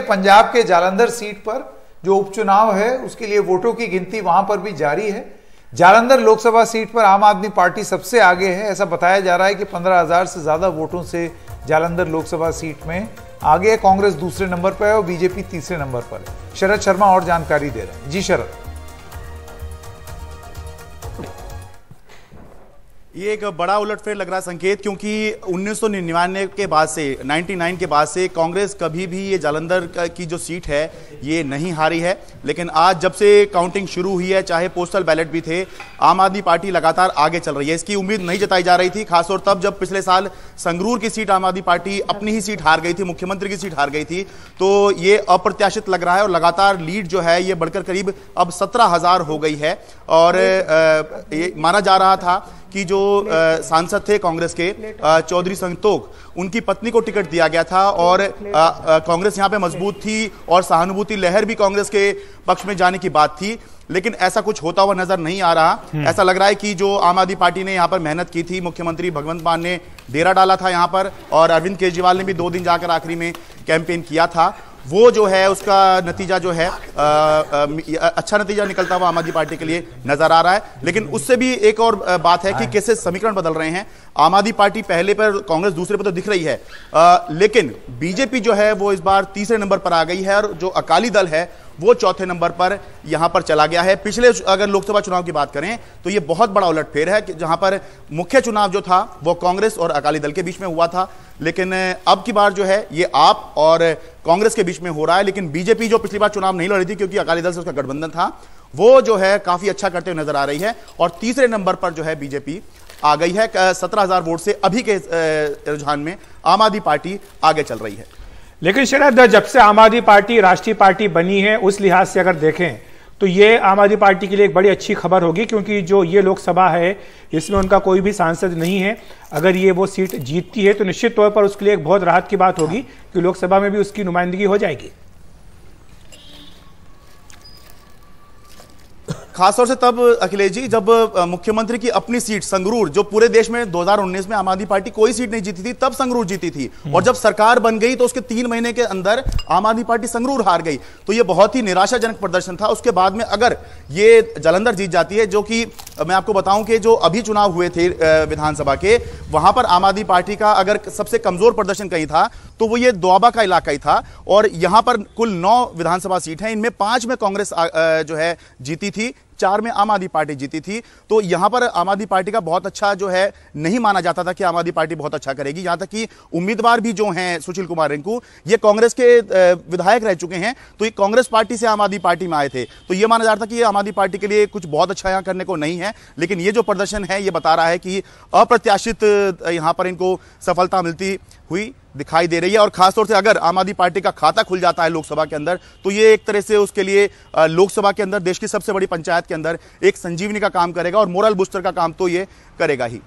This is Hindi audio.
कि पंजाब के जालंधर सीट पर जो उपचुनाव है उसके लिए वोटों की गिनती वहां पर भी जारी है जालंधर लोकसभा सीट पर आम आदमी पार्टी सबसे आगे है ऐसा बताया जा रहा है कि पंद्रह हजार से ज्यादा वोटों से जालंधर लोकसभा सीट में आगे कांग्रेस दूसरे नंबर पर है और बीजेपी तीसरे नंबर पर है शरद शर्मा और जानकारी दे रहे हैं जी शरद ये एक बड़ा उलटफेर लग रहा संकेत क्योंकि 1999 के बाद से 99 के बाद से कांग्रेस कभी भी ये जालंधर की जो सीट है ये नहीं हारी है लेकिन आज जब से काउंटिंग शुरू हुई है चाहे पोस्टल बैलेट भी थे आम आदमी पार्टी लगातार आगे चल रही है इसकी उम्मीद नहीं जताई जा रही थी खासतौर तब जब पिछले साल संगरूर की सीट आम आदमी पार्टी अपनी ही सीट हार गई थी मुख्यमंत्री की सीट हार गई थी तो ये अप्रत्याशित लग रहा है और लगातार लीड जो है ये बढ़कर करीब अब सत्रह हो गई है और ये माना जा रहा था कि जो सांसद थे कांग्रेस के चौधरी संतोख उनकी पत्नी को टिकट दिया गया था और कांग्रेस यहां पे मजबूत थी और सहानुभूति लहर भी कांग्रेस के पक्ष में जाने की बात थी लेकिन ऐसा कुछ होता हुआ नजर नहीं आ रहा हम्म। ऐसा लग रहा है कि जो आम आदमी पार्टी ने यहाँ पर मेहनत की थी मुख्यमंत्री भगवंत मान ने डेरा डाला था यहाँ पर और अरविंद केजरीवाल ने भी दो दिन जाकर आखिरी में कैंपेन किया था वो जो है उसका नतीजा जो है आ, आ, अच्छा नतीजा निकलता हुआ आम आदमी पार्टी के लिए नजर आ रहा है लेकिन उससे भी एक और बात है कि हाँ। कैसे समीकरण बदल रहे हैं आम आदमी पार्टी पहले पर कांग्रेस दूसरे पर तो दिख रही है आ, लेकिन बीजेपी जो है वो इस बार तीसरे नंबर पर आ गई है और जो अकाली दल है वो चौथे नंबर पर यहां पर चला गया है पिछले अगर लोकसभा चुनाव की बात करें तो ये बहुत बड़ा उलटफेर है कि जहां पर मुख्य चुनाव जो था वो कांग्रेस और अकाली दल के बीच में हुआ था लेकिन अब की बार जो है ये आप और कांग्रेस के बीच में हो रहा है लेकिन बीजेपी जो पिछली बार चुनाव नहीं लड़ रही थी क्योंकि अकाली दल से उसका गठबंधन था वो जो है काफी अच्छा करते हुए नजर आ रही है और तीसरे नंबर पर जो है बीजेपी आ गई है सत्रह हजार वोट से अभी के रुझान में आम आदमी पार्टी आगे चल रही है लेकिन शरद जब से आम आदमी पार्टी राष्ट्रीय पार्टी बनी है उस लिहाज से अगर देखें तो ये आम आदमी पार्टी के लिए एक बड़ी अच्छी खबर होगी क्योंकि जो ये लोकसभा है इसमें उनका कोई भी सांसद नहीं है अगर ये वो सीट जीतती है तो निश्चित तौर पर उसके लिए एक बहुत राहत की बात होगी कि लोकसभा में भी उसकी नुमाइंदगी हो जाएगी खासतौर से तब अखिलेश जी जब मुख्यमंत्री की अपनी सीट संगरूर जो पूरे देश में 2019 में आम आदमी पार्टी कोई सीट नहीं जीती थी तब संगरूर जीती थी हम्म। और जब सरकार बन गई तो उसके तीन महीने के अंदर आम आदमी पार्टी संगरूर हार गई तो ये बहुत ही निराशाजनक प्रदर्शन था उसके बाद में अगर ये जलंधर जीत जाती है जो कि मैं आपको बताऊं कि जो अभी चुनाव हुए थे विधानसभा के वहां पर आम आदमी पार्टी का अगर सबसे कमजोर प्रदर्शन कहीं था तो वो ये दोआबा का इलाका ही था और यहां पर कुल नौ विधानसभा सीट है इनमें पांच में कांग्रेस जो है जीती थी चार में आम आदमी पार्टी जीती थी तो यहां पर आम आदमी पार्टी का बहुत अच्छा जो है नहीं माना जाता था कि आम आदमी पार्टी बहुत अच्छा करेगी यहां तक कि उम्मीदवार भी जो हैं सुशील कुमार रिंकू ये कांग्रेस के विधायक रह चुके हैं तो ये कांग्रेस पार्टी से आम आदमी पार्टी में आए थे तो ये माना जाता था कि आम आदमी पार्टी के लिए कुछ बहुत अच्छा यहां करने को नहीं है लेकिन ये जो प्रदर्शन है ये बता रहा है कि अप्रत्याशित यहां पर इनको सफलता मिलती हुई दिखाई दे रही है और खासतौर से अगर आम आदमी पार्टी का खाता खुल जाता है लोकसभा के अंदर तो ये एक तरह से उसके लिए लोकसभा के अंदर देश की सबसे बड़ी पंचायत के अंदर एक संजीवनी का काम करेगा और मोरल बूस्टर का काम तो ये करेगा ही